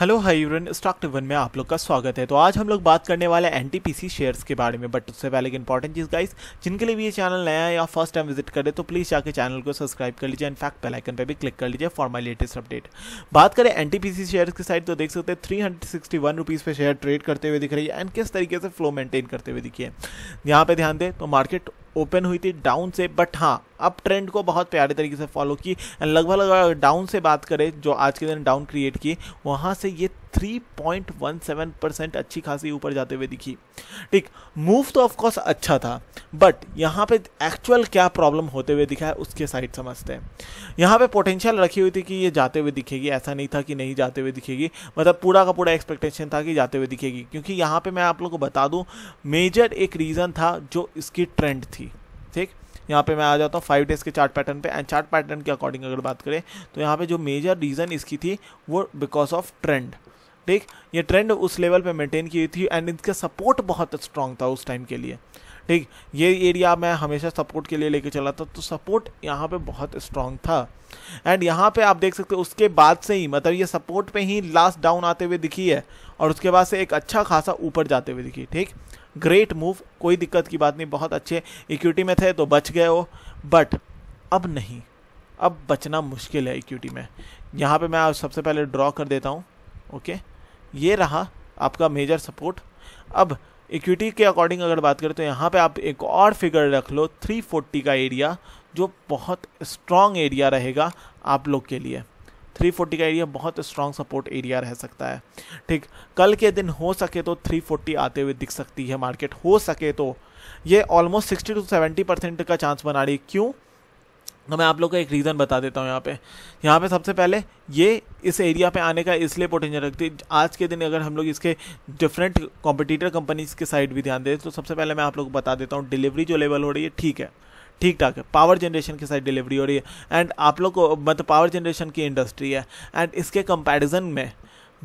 hello हाईवन stock टिवन में आप लोग का स्वागत है तो आज हम लोग बात करने वाले एन टी शेयर्स के बारे में बट उससे पहले एक इंपॉर्टेंट चीज़ गाइस जिनके लिए भी ये चैनल नया है या फर्स्ट टाइम विजिट करे तो प्लीज़ जाकर चैनल को सब्सक्राइब कर लीजिए इनफैक्ट बेल आइकन पर भी क्लिक कर लीजिए फॉर माई लेटेस्ट अपडेट बात करें एन टी शेयर्स की साइड तो देख सकते हैं थ्री हंड्रेड पे शेयर ट्रेड करते हुए दिख रही है एंड किस तरीके से फ्लो मेंटेन करते हुए दिखिए यहाँ पर ध्यान दें तो मार्केट ओपन हुई थी डाउन से बट हाँ अब ट्रेंड को बहुत प्यारे तरीके से फॉलो की लगभग डाउन से बात करें जो आज के दिन डाउन क्रिएट की वहाँ से ये 3.17 परसेंट अच्छी खासी ऊपर जाते हुए दिखी ठीक मूव तो ऑफकोर्स अच्छा था बट यहाँ पे एक्चुअल क्या प्रॉब्लम होते हुए दिखा है उसके साइड समझते हैं यहाँ पे पोटेंशियल रखी हुई थी कि ये जाते हुए दिखेगी ऐसा नहीं था कि नहीं जाते हुए दिखेगी मतलब पूरा का पूरा एक्सपेक्टेशन था कि जाते हुए दिखेगी क्योंकि यहाँ पर मैं आप लोग को बता दूँ मेजर एक रीज़न था जो इसकी ट्रेंड थी ठीक यहाँ पे मैं आ जाता हूँ फाइव डेज के चार्ट पैटर्न पे एंड चार्ट पैटर्न के अकॉर्डिंग अगर बात करें तो यहाँ पे जो मेजर रीज़न इसकी थी वो बिकॉज ऑफ ट्रेंड ठीक ये ट्रेंड उस लेवल पे मेंटेन की थी एंड इनका सपोर्ट बहुत स्ट्रांग था उस टाइम के लिए ठीक ये एरिया मैं हमेशा सपोर्ट के लिए लेके चला था तो सपोर्ट यहाँ पे बहुत स्ट्रांग था एंड यहाँ पे आप देख सकते हो उसके बाद से ही मतलब ये सपोर्ट पे ही लास्ट डाउन आते हुए दिखी है और उसके बाद से एक अच्छा खासा ऊपर जाते हुए दिखी ठीक ग्रेट मूव कोई दिक्कत की बात नहीं बहुत अच्छे इक्विटी में थे तो बच गए वो बट अब नहीं अब बचना मुश्किल है इक्विटी में यहाँ पे मैं सबसे पहले ड्रॉ कर देता हूँ ओके ये रहा आपका मेजर सपोर्ट अब इक्विटी के अकॉर्डिंग अगर बात करें तो यहाँ पे आप एक और फिगर रख लो 340 का एरिया जो बहुत स्ट्रॉन्ग एरिया रहेगा आप लोग के लिए 340 का एरिया बहुत स्ट्रॉन्ग सपोर्ट एरिया रह सकता है ठीक कल के दिन हो सके तो 340 आते हुए दिख सकती है मार्केट हो सके तो ये ऑलमोस्ट 60 टू 70 परसेंट का चांस बना रही क्यों तो मैं आप लोग का एक रीज़न बता देता हूँ यहाँ पे यहाँ पे सबसे पहले ये इस एरिया पे आने का इसलिए पोटेंशियल रखती है आज के दिन अगर हम लोग इसके डिफरेंट कॉम्पिटिटर कंपनीज के साइड भी ध्यान दें तो सबसे पहले मैं आप लोग को बता देता हूँ डिलीवरी जो लेवल हो रही है ठीक है ठीक ठाक है पावर जनरेशन की साइड डिलीवरी हो रही है एंड आप लोग को मतलब पावर जनरेशन की इंडस्ट्री है एंड इसके कंपैरिजन में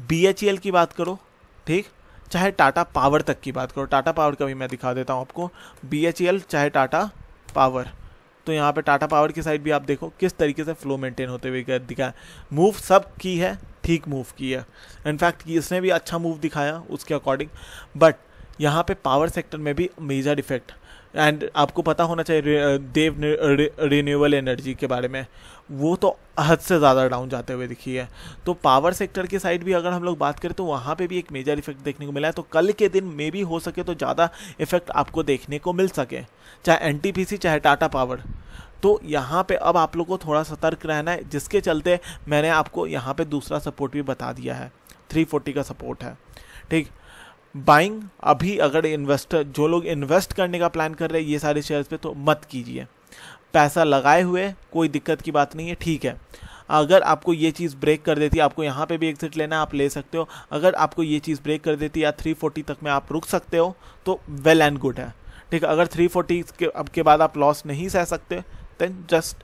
बी e की बात करो ठीक चाहे टाटा पावर तक की बात करो टाटा पावर का भी मैं दिखा देता हूँ आपको बी e चाहे टाटा पावर तो यहाँ पे टाटा पावर की साइड भी आप देखो किस तरीके से फ्लो मेंटेन होते हुए दिखा मूव सब की है ठीक मूव की है इनफैक्ट इसने भी अच्छा मूव दिखाया उसके अकॉर्डिंग बट यहाँ पे पावर सेक्टर में भी मेजर इफेक्ट एंड आपको पता होना चाहिए uh, देव रिन्यूएबल एनर्जी के बारे में वो तो हद से ज़्यादा डाउन जाते हुए दिखी है तो पावर सेक्टर की साइड भी अगर हम लोग बात करें तो वहाँ पे भी एक मेजर इफेक्ट देखने को मिला है तो कल के दिन में भी हो सके तो ज़्यादा इफेक्ट आपको देखने को मिल सके चाहे एन चाहे टाटा पावर तो यहाँ पे अब आप लोग को थोड़ा सतर्क रहना है जिसके चलते मैंने आपको यहाँ पे दूसरा सपोर्ट भी बता दिया है 340 का सपोर्ट है ठीक बाइंग अभी अगर इन्वेस्टर जो लोग इन्वेस्ट करने का प्लान कर रहे हैं ये सारे शेयर्स पे तो मत कीजिए पैसा लगाए हुए कोई दिक्कत की बात नहीं है ठीक है अगर आपको ये चीज़ ब्रेक कर देती है आपको यहाँ पे भी एग्जिट लेना है आप ले सकते हो अगर आपको ये चीज़ ब्रेक कर देती है या 340 तक में आप रुक सकते हो तो वेल एंड गुड है ठीक है अगर 340 के अब के बाद आप लॉस नहीं सह सकते देन जस्ट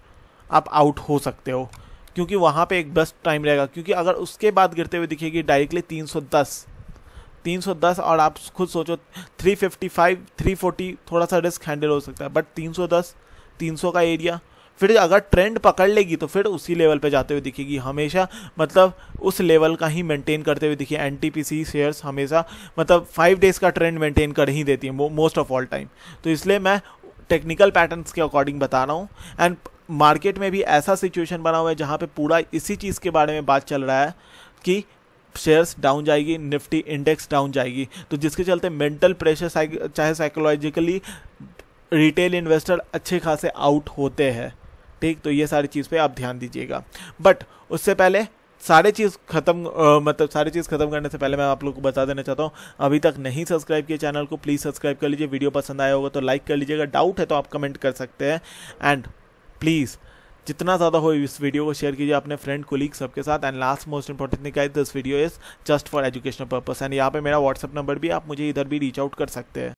आप आउट हो सकते हो क्योंकि वहाँ पे एक बेस्ट टाइम रहेगा क्योंकि अगर उसके बाद गिरते हुए दिखेगी डायरेक्टली 310 310 और आप खुद सोचो 355 340 थोड़ा सा रिस्क हैंडल हो सकता है बट 310 300 का एरिया फिर अगर ट्रेंड पकड़ लेगी तो फिर उसी लेवल पे जाते हुए दिखेगी हमेशा मतलब उस लेवल का ही मेंटेन करते हुए दिखिए एन शेयर्स हमेशा मतलब फाइव डेज़ का ट्रेंड मेंटेन कर ही देती है मोस्ट ऑफ ऑल टाइम तो इसलिए मैं टेक्निकल पैटर्न्स के अकॉर्डिंग बता रहा हूँ एंड मार्केट में भी ऐसा सिचुएशन बना हुआ है जहाँ पे पूरा इसी चीज़ के बारे में बात चल रहा है कि शेयर्स डाउन जाएगी निफ्टी इंडेक्स डाउन जाएगी तो जिसके चलते मेंटल प्रेशर चाहे साइकोलॉजिकली रिटेल इन्वेस्टर अच्छे खासे आउट होते हैं ठीक तो ये सारी चीज़ पे आप ध्यान दीजिएगा बट उससे पहले सारे चीज़ खत्म मतलब सारी चीज़ खत्म करने से पहले मैं आप लोग को बता देना चाहता हूँ अभी तक नहीं सब्सक्राइब किया चैनल को प्लीज़ सब्सक्राइब कर लीजिए वीडियो पसंद आया होगा तो लाइक कर लीजिएगा डाउट है तो आप कमेंट कर सकते हैं एंड प्लीज़ जितना ज़्यादा हो इस वीडियो को शेयर कीजिए अपने फ्रेंड कोलीग सबके साथ and last most important thing this video is just for educational purpose and यहाँ पे मेरा व्हाट्सअप नंबर भी आप मुझे इधर भी रीच आउट कर सकते हैं